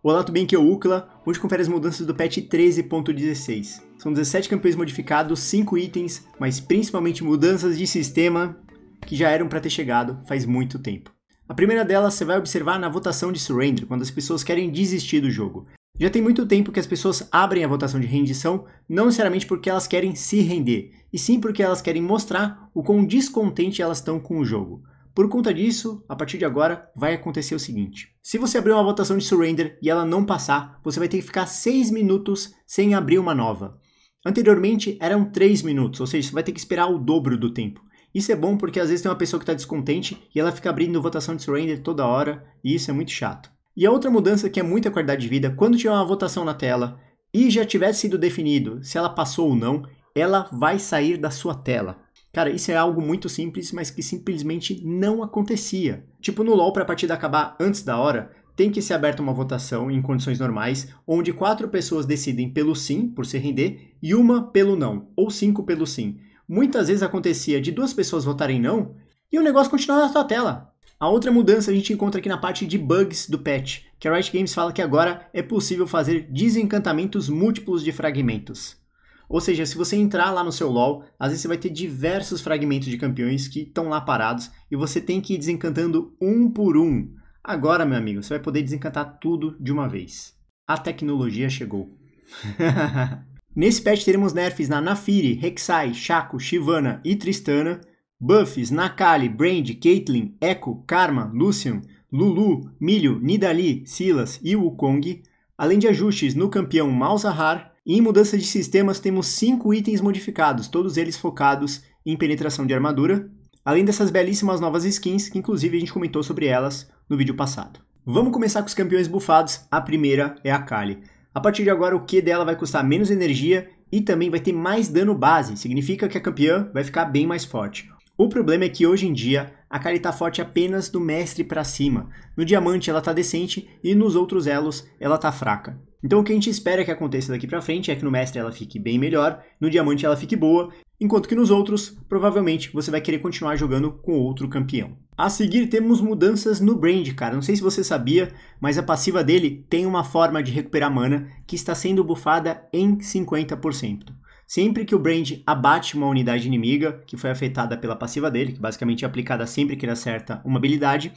Olá, tudo bem? Aqui é o Ucla. Hoje confere as mudanças do patch 13.16. São 17 campeões modificados, 5 itens, mas principalmente mudanças de sistema que já eram para ter chegado faz muito tempo. A primeira delas você vai observar na votação de surrender, quando as pessoas querem desistir do jogo. Já tem muito tempo que as pessoas abrem a votação de rendição, não necessariamente porque elas querem se render, e sim porque elas querem mostrar o quão descontente elas estão com o jogo. Por conta disso, a partir de agora, vai acontecer o seguinte. Se você abrir uma votação de surrender e ela não passar, você vai ter que ficar 6 minutos sem abrir uma nova. Anteriormente eram 3 minutos, ou seja, você vai ter que esperar o dobro do tempo. Isso é bom porque às vezes tem uma pessoa que está descontente e ela fica abrindo votação de surrender toda hora e isso é muito chato. E a outra mudança que é muita qualidade de vida, quando tiver uma votação na tela e já tiver sido definido se ela passou ou não, ela vai sair da sua tela. Cara, isso é algo muito simples, mas que simplesmente não acontecia. Tipo, no LoL, para a partida acabar antes da hora, tem que ser aberta uma votação em condições normais, onde quatro pessoas decidem pelo sim, por se render, e uma pelo não, ou cinco pelo sim. Muitas vezes acontecia de duas pessoas votarem não e o negócio continuava na sua tela. A outra mudança a gente encontra aqui na parte de bugs do patch, que a Riot Games fala que agora é possível fazer desencantamentos múltiplos de fragmentos. Ou seja, se você entrar lá no seu LoL, às vezes você vai ter diversos fragmentos de campeões que estão lá parados e você tem que ir desencantando um por um. Agora, meu amigo, você vai poder desencantar tudo de uma vez. A tecnologia chegou. Nesse patch teremos nerfs na Nafiri, Rek'Sai, Shaco, Shivana e Tristana, buffs na Kali, Brand, Caitlyn, Echo, Karma, Lucian, Lulu, Milho, Nidali, Silas e Wukong, além de ajustes no campeão Malzahar e em mudança de sistemas temos cinco itens modificados, todos eles focados em penetração de armadura, além dessas belíssimas novas skins, que inclusive a gente comentou sobre elas no vídeo passado. Vamos começar com os campeões bufados, a primeira é a Kali. A partir de agora o Q dela vai custar menos energia e também vai ter mais dano base, significa que a campeã vai ficar bem mais forte. O problema é que hoje em dia a Kali tá forte apenas do mestre para cima. No diamante ela tá decente e nos outros elos ela tá fraca. Então o que a gente espera que aconteça daqui para frente é que no mestre ela fique bem melhor, no diamante ela fique boa, enquanto que nos outros, provavelmente você vai querer continuar jogando com outro campeão. A seguir temos mudanças no Brand, cara. Não sei se você sabia, mas a passiva dele tem uma forma de recuperar mana que está sendo bufada em 50%. Sempre que o Brand abate uma unidade inimiga que foi afetada pela passiva dele, que basicamente é aplicada sempre que ele acerta uma habilidade,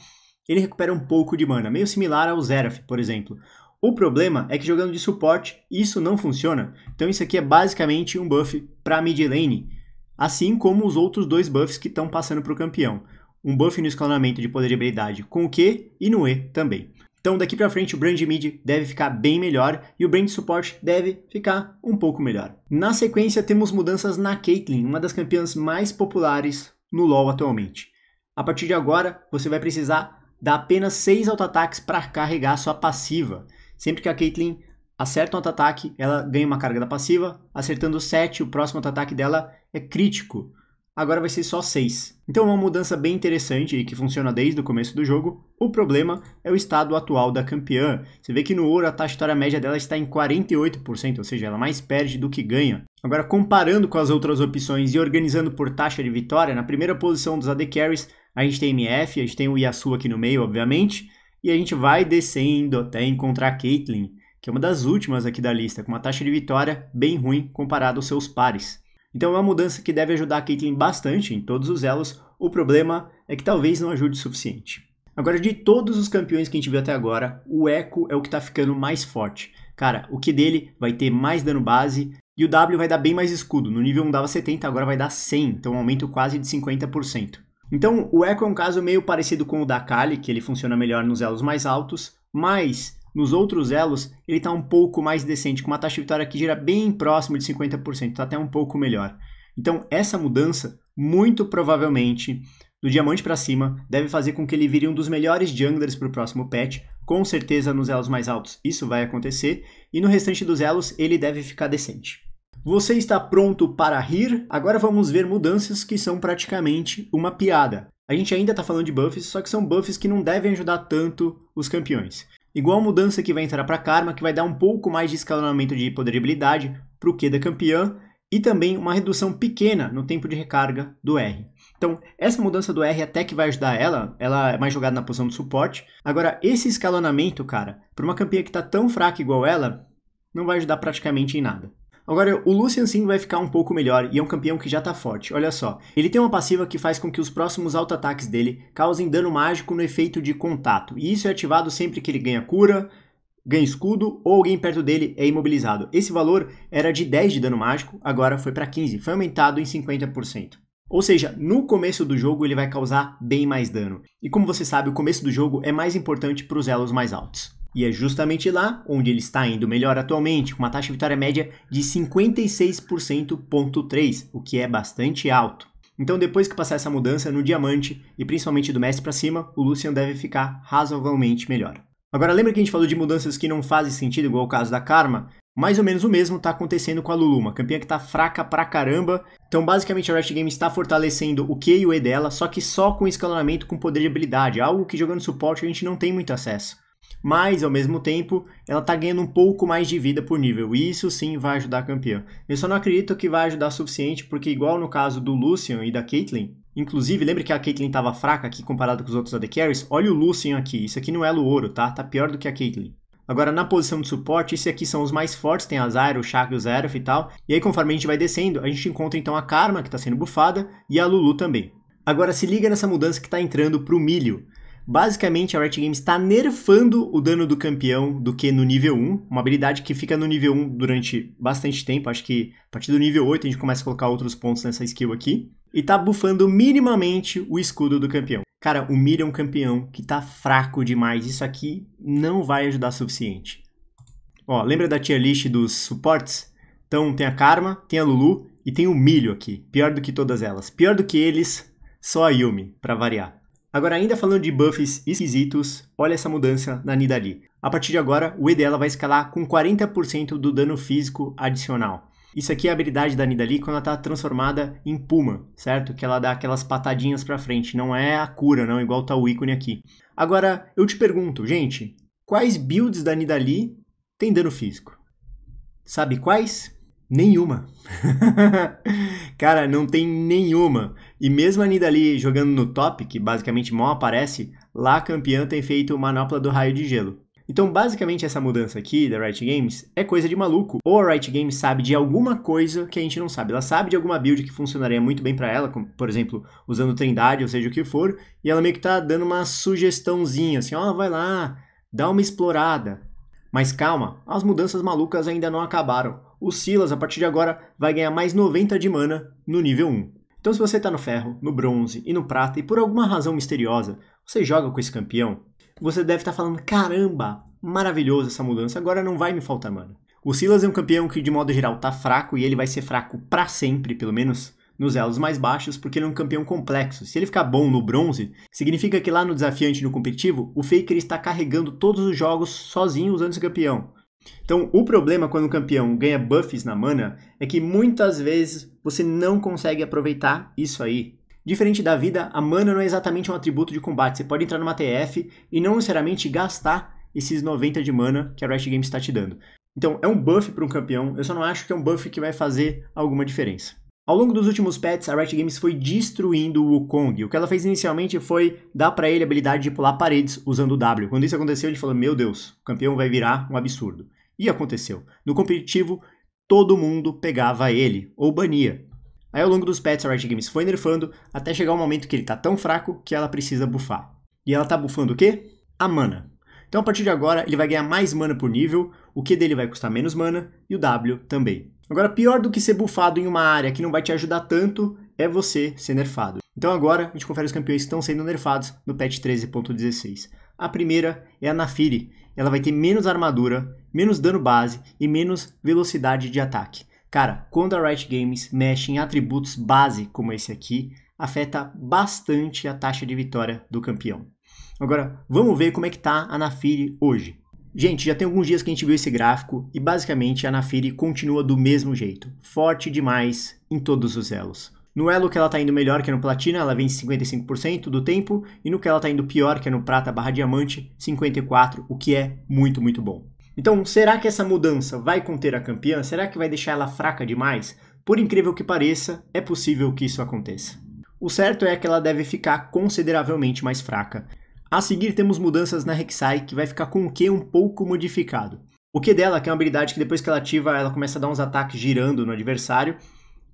ele recupera um pouco de mana, meio similar ao Zeraf, por exemplo, o problema é que jogando de suporte isso não funciona, então isso aqui é basicamente um buff para mid lane, assim como os outros dois buffs que estão passando para o campeão. Um buff no escalonamento de poder de habilidade com o Q e no E também. Então daqui para frente o brand mid deve ficar bem melhor e o brand support deve ficar um pouco melhor. Na sequência temos mudanças na Caitlyn, uma das campeãs mais populares no LoL atualmente. A partir de agora você vai precisar dar apenas 6 auto-ataques para carregar sua passiva. Sempre que a Caitlyn acerta um ataque, ela ganha uma carga da passiva. Acertando 7, o próximo ataque dela é crítico. Agora vai ser só 6. Então é uma mudança bem interessante e que funciona desde o começo do jogo. O problema é o estado atual da campeã. Você vê que no ouro a taxa média dela está em 48%, ou seja, ela mais perde do que ganha. Agora comparando com as outras opções e organizando por taxa de vitória, na primeira posição dos AD Carries a gente tem MF, a gente tem o Yasuo aqui no meio, obviamente. E a gente vai descendo até encontrar a Caitlyn, que é uma das últimas aqui da lista, com uma taxa de vitória bem ruim comparado aos seus pares. Então é uma mudança que deve ajudar a Caitlyn bastante em todos os elos, o problema é que talvez não ajude o suficiente. Agora, de todos os campeões que a gente viu até agora, o Echo é o que tá ficando mais forte. Cara, o Q dele vai ter mais dano base e o W vai dar bem mais escudo. No nível 1 dava 70, agora vai dar 100, então um aumento quase de 50%. Então, o Echo é um caso meio parecido com o da Kali, que ele funciona melhor nos elos mais altos, mas nos outros elos ele está um pouco mais decente, com uma taxa de vitória que gira bem próximo de 50%, está até um pouco melhor. Então, essa mudança, muito provavelmente, do diamante para cima, deve fazer com que ele vire um dos melhores junglers para o próximo patch. Com certeza, nos elos mais altos isso vai acontecer, e no restante dos elos ele deve ficar decente. Você está pronto para rir? Agora vamos ver mudanças que são praticamente uma piada. A gente ainda está falando de buffs, só que são buffs que não devem ajudar tanto os campeões. Igual a mudança que vai entrar para Karma, que vai dar um pouco mais de escalonamento de poder habilidade para o Q da campeã, e também uma redução pequena no tempo de recarga do R. Então, essa mudança do R até que vai ajudar ela, ela é mais jogada na posição de suporte. Agora, esse escalonamento, cara, para uma campeã que está tão fraca igual ela, não vai ajudar praticamente em nada. Agora, o Lucian Sim vai ficar um pouco melhor e é um campeão que já tá forte, olha só. Ele tem uma passiva que faz com que os próximos auto-ataques dele causem dano mágico no efeito de contato, e isso é ativado sempre que ele ganha cura, ganha escudo ou alguém perto dele é imobilizado. Esse valor era de 10 de dano mágico, agora foi para 15, foi aumentado em 50%. Ou seja, no começo do jogo ele vai causar bem mais dano. E como você sabe, o começo do jogo é mais importante para os elos mais altos. E é justamente lá onde ele está indo melhor atualmente, com uma taxa de vitória média de 56,3%, o que é bastante alto. Então, depois que passar essa mudança no diamante e principalmente do mestre para cima, o Lucian deve ficar razoavelmente melhor. Agora, lembra que a gente falou de mudanças que não fazem sentido, igual o caso da Karma? Mais ou menos o mesmo está acontecendo com a Lulu, uma campeã que está fraca pra caramba. Então, basicamente, a Riot Games está fortalecendo o Q e o E dela, só que só com escalonamento com poder de habilidade, algo que jogando suporte a gente não tem muito acesso mas ao mesmo tempo ela está ganhando um pouco mais de vida por nível, e isso sim vai ajudar a campeã. Eu só não acredito que vai ajudar o suficiente, porque igual no caso do Lucian e da Caitlyn, inclusive lembra que a Caitlyn estava fraca aqui comparado com os outros AD Carries? Olha o Lucian aqui, isso aqui não é o ouro, tá? Tá pior do que a Caitlyn. Agora, na posição de suporte, esses aqui são os mais fortes, tem a Zyra, o Shaq, o Zeref e tal. E aí, conforme a gente vai descendo, a gente encontra então a Karma, que está sendo bufada, e a Lulu também. Agora, se liga nessa mudança que está entrando para o milho. Basicamente, a Riot Games está nerfando o dano do campeão do que no nível 1, uma habilidade que fica no nível 1 durante bastante tempo, acho que a partir do nível 8 a gente começa a colocar outros pontos nessa skill aqui, e tá bufando minimamente o escudo do campeão. Cara, o Mir é um campeão que tá fraco demais, isso aqui não vai ajudar o suficiente. Ó, lembra da tier list dos suportes? Então tem a Karma, tem a Lulu e tem o Milho aqui, pior do que todas elas. Pior do que eles, só a Yumi, para variar. Agora, ainda falando de buffs esquisitos, olha essa mudança na Nidalee. A partir de agora, o E dela vai escalar com 40% do dano físico adicional. Isso aqui é a habilidade da Nidalee quando ela está transformada em Puma, certo? Que ela dá aquelas patadinhas para frente, não é a cura, não, igual tá o ícone aqui. Agora, eu te pergunto, gente, quais builds da Nidalee têm dano físico? Sabe quais? Nenhuma. Cara, não tem nenhuma. E mesmo a Nidalee jogando no top, que basicamente mal aparece, lá a campeã tem feito manopla do raio de gelo. Então, basicamente, essa mudança aqui da Riot Games é coisa de maluco. Ou a Riot Games sabe de alguma coisa que a gente não sabe. Ela sabe de alguma build que funcionaria muito bem para ela, como, por exemplo, usando Trindade, ou seja, o que for, e ela meio que tá dando uma sugestãozinha, assim, ó, oh, vai lá, dá uma explorada. Mas calma, as mudanças malucas ainda não acabaram o Silas a partir de agora vai ganhar mais 90 de mana no nível 1. Então, se você está no ferro, no bronze e no prata e por alguma razão misteriosa você joga com esse campeão, você deve estar tá falando: caramba, maravilhoso essa mudança, agora não vai me faltar mana. O Silas é um campeão que, de modo geral, está fraco e ele vai ser fraco para sempre, pelo menos nos elos mais baixos, porque ele é um campeão complexo. Se ele ficar bom no bronze, significa que lá no desafiante no competitivo, o Faker está carregando todos os jogos sozinho usando esse campeão. Então, o problema quando o campeão ganha buffs na mana é que muitas vezes você não consegue aproveitar isso aí. Diferente da vida, a mana não é exatamente um atributo de combate. Você pode entrar numa TF e não necessariamente gastar esses 90 de mana que a Riot Games está te dando. Então, é um buff para um campeão, eu só não acho que é um buff que vai fazer alguma diferença. Ao longo dos últimos pets, a Riot Games foi destruindo o Kong. O que ela fez inicialmente foi dar para ele a habilidade de pular paredes usando o W. Quando isso aconteceu, ele falou: Meu Deus, o campeão vai virar um absurdo. E aconteceu. No competitivo, todo mundo pegava ele, ou bania. Aí ao longo dos pets, a Riot Games foi nerfando até chegar o um momento que ele tá tão fraco que ela precisa bufar. E ela tá bufando o quê? A mana. Então a partir de agora, ele vai ganhar mais mana por nível, o Q dele vai custar menos mana e o W também. Agora, pior do que ser bufado em uma área que não vai te ajudar tanto é você ser nerfado. Então agora a gente confere os campeões que estão sendo nerfados no patch 13.16. A primeira é a Nafiri. Ela vai ter menos armadura, menos dano base e menos velocidade de ataque. Cara, quando a Riot Games mexe em atributos base como esse aqui, afeta bastante a taxa de vitória do campeão. Agora, vamos ver como é que tá a Nafiri hoje. Gente, já tem alguns dias que a gente viu esse gráfico e basicamente a Anafiri continua do mesmo jeito, forte demais em todos os elos. No elo que ela está indo melhor, que é no platina, ela vem 55% do tempo, e no que ela está indo pior, que é no prata barra diamante, 54%, o que é muito, muito bom. Então, será que essa mudança vai conter a campeã? Será que vai deixar ela fraca demais? Por incrível que pareça, é possível que isso aconteça. O certo é que ela deve ficar consideravelmente mais fraca. A seguir temos mudanças na Rek'Sai, que vai ficar com o Q um pouco modificado. O Q dela, que é uma habilidade que depois que ela ativa, ela começa a dar uns ataques girando no adversário,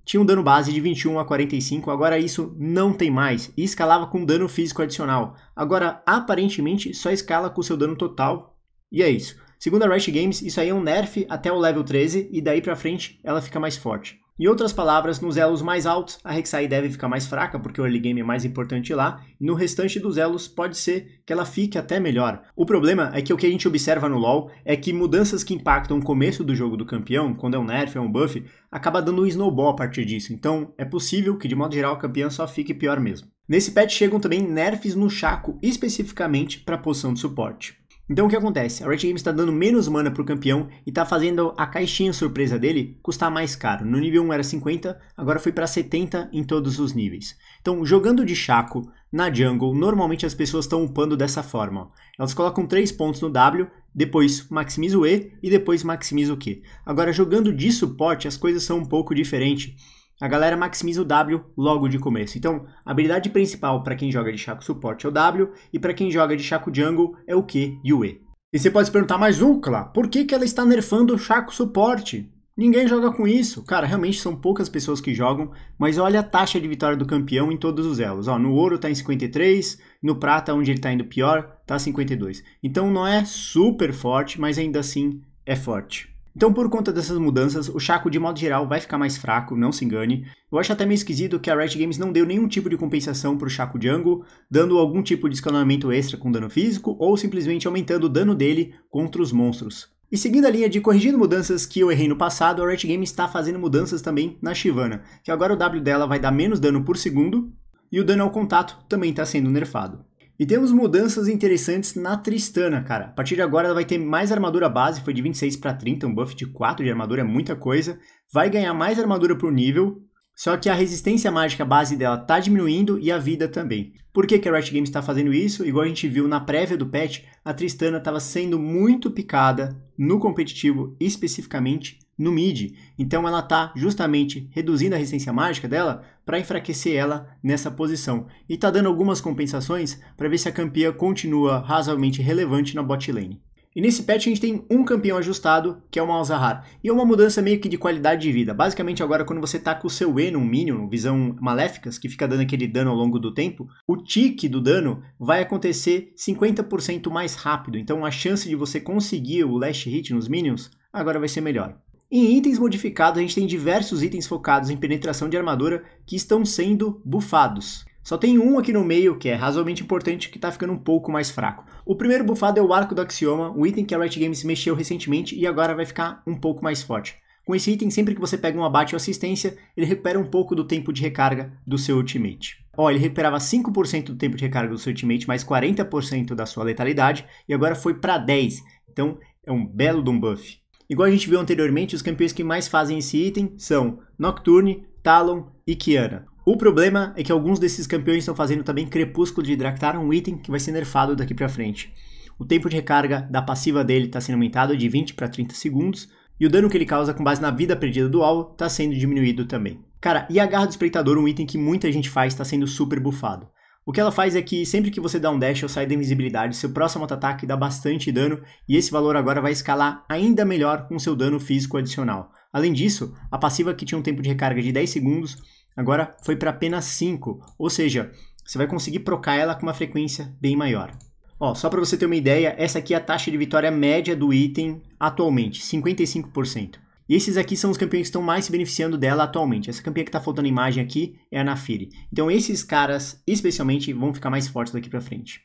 tinha um dano base de 21 a 45, agora isso não tem mais, e escalava com dano físico adicional. Agora, aparentemente, só escala com seu dano total, e é isso. Segundo a Riot Games, isso aí é um nerf até o level 13, e daí pra frente ela fica mais forte. Em outras palavras, nos elos mais altos, a Rek'Sai deve ficar mais fraca, porque o early game é mais importante lá, e no restante dos elos pode ser que ela fique até melhor. O problema é que o que a gente observa no LoL é que mudanças que impactam o começo do jogo do campeão, quando é um nerf é um buff, acaba dando um snowball a partir disso, então é possível que de modo geral o campeão só fique pior mesmo. Nesse patch chegam também nerfs no Chaco, especificamente para a posição de suporte. Então o que acontece? A Red Games está dando menos mana pro campeão e está fazendo a caixinha surpresa dele custar mais caro. No nível 1 era 50, agora foi para 70 em todos os níveis. Então jogando de Chaco na jungle, normalmente as pessoas estão upando dessa forma. Ó. Elas colocam 3 pontos no W, depois maximiza o E e depois maximiza o Q. Agora jogando de suporte as coisas são um pouco diferentes a galera maximiza o W logo de começo. Então, a habilidade principal para quem joga de Chaco suporte é o W, e para quem joga de Chaco jungle é o Q e o E. E você pode se perguntar, mas Ukla, por que, que ela está nerfando o Chaco suporte? Ninguém joga com isso. Cara, realmente são poucas pessoas que jogam, mas olha a taxa de vitória do campeão em todos os elos. Ó, no ouro tá em 53, no prata, onde ele tá indo pior, tá 52. Então não é super forte, mas ainda assim é forte. Então, por conta dessas mudanças, o Chaco, de modo geral, vai ficar mais fraco, não se engane. Eu acho até meio esquisito que a Riot Games não deu nenhum tipo de compensação para o Chaco Jungle, dando algum tipo de escalonamento extra com dano físico, ou simplesmente aumentando o dano dele contra os monstros. E seguindo a linha de corrigindo mudanças que eu errei no passado, a Riot Games está fazendo mudanças também na Shyvana, que agora o W dela vai dar menos dano por segundo, e o dano ao contato também está sendo nerfado. E temos mudanças interessantes na Tristana, cara. A partir de agora ela vai ter mais armadura base, foi de 26 para 30, um buff de 4 de armadura é muita coisa. Vai ganhar mais armadura por nível, só que a resistência mágica base dela tá diminuindo e a vida também. Por que, que a Riot Games está fazendo isso? Igual a gente viu na prévia do patch, a Tristana estava sendo muito picada no competitivo, especificamente no mid. Então ela tá justamente reduzindo a resistência mágica dela para enfraquecer ela nessa posição. E tá dando algumas compensações para ver se a campeã continua razoavelmente relevante na bot lane. E nesse patch a gente tem um campeão ajustado, que é o Malzahar. E é uma mudança meio que de qualidade de vida. Basicamente agora quando você tá com o seu E num Minion, visão maléficas, que fica dando aquele dano ao longo do tempo, o tique do dano vai acontecer 50% mais rápido. Então a chance de você conseguir o last hit nos Minions agora vai ser melhor. Em itens modificados, a gente tem diversos itens focados em penetração de armadura que estão sendo bufados. Só tem um aqui no meio que é razoavelmente importante que tá ficando um pouco mais fraco. O primeiro bufado é o Arco do Axioma, um item que a Riot Games mexeu recentemente e agora vai ficar um pouco mais forte. Com esse item, sempre que você pega um abate ou assistência, ele recupera um pouco do tempo de recarga do seu ultimate. Ó, oh, ele recuperava 5% do tempo de recarga do seu ultimate, mais 40% da sua letalidade, e agora foi para 10. Então, é um belo de um buff. Igual a gente viu anteriormente, os campeões que mais fazem esse item são Nocturne, Talon e Kiana. O problema é que alguns desses campeões estão fazendo também crepúsculo de dractar um item que vai ser nerfado daqui para frente. O tempo de recarga da passiva dele está sendo aumentado de 20 para 30 segundos, e o dano que ele causa com base na vida perdida do alvo está sendo diminuído também. Cara, e a garra do espreitador, um item que muita gente faz, está sendo super bufado. O que ela faz é que sempre que você dá um dash ou sai da invisibilidade, seu próximo ataque dá bastante dano e esse valor agora vai escalar ainda melhor com seu dano físico adicional. Além disso, a passiva que tinha um tempo de recarga de 10 segundos Agora foi para apenas 5, ou seja, você vai conseguir procar ela com uma frequência bem maior. Ó, só para você ter uma ideia, essa aqui é a taxa de vitória média do item atualmente, 55%. E esses aqui são os campeões que estão mais se beneficiando dela atualmente. Essa campeã que está faltando imagem aqui é a Nafiri. Então esses caras, especialmente, vão ficar mais fortes daqui para frente.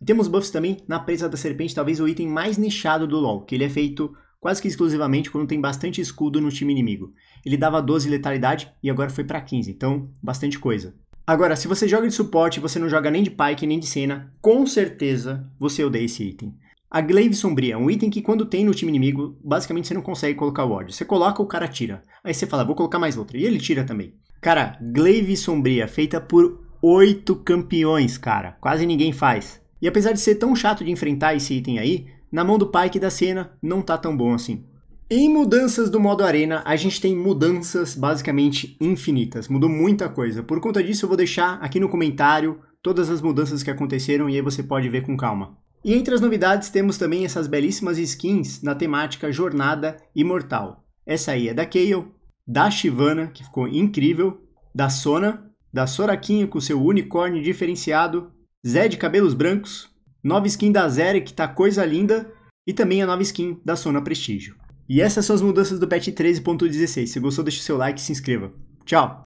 E temos buffs também na Presa da Serpente, talvez o item mais nichado do LoL, que ele é feito quase que exclusivamente quando tem bastante escudo no time inimigo. Ele dava 12 letalidade e agora foi para 15, então bastante coisa. Agora, se você joga de suporte e você não joga nem de Pike nem de Senna, com certeza você odeia esse item. A Glaive Sombria é um item que quando tem no time inimigo, basicamente você não consegue colocar o ward. Você coloca, o cara tira. Aí você fala, vou colocar mais outra. E ele tira também. Cara, Glaive Sombria, feita por oito campeões, cara. Quase ninguém faz. E apesar de ser tão chato de enfrentar esse item aí, na mão do Pike da cena não tá tão bom assim. Em mudanças do modo arena, a gente tem mudanças basicamente infinitas, mudou muita coisa. Por conta disso, eu vou deixar aqui no comentário todas as mudanças que aconteceram e aí você pode ver com calma. E entre as novidades temos também essas belíssimas skins na temática Jornada Imortal. Essa aí é da Kayle, da Shivana, que ficou incrível, da Sona, da Soraquinha com seu unicórnio diferenciado, Zé de cabelos brancos, nova skin da Zeri, que tá coisa linda, e também a nova skin da Sona Prestígio. E essas são as mudanças do patch 13.16. Se gostou, deixa o seu like e se inscreva. Tchau!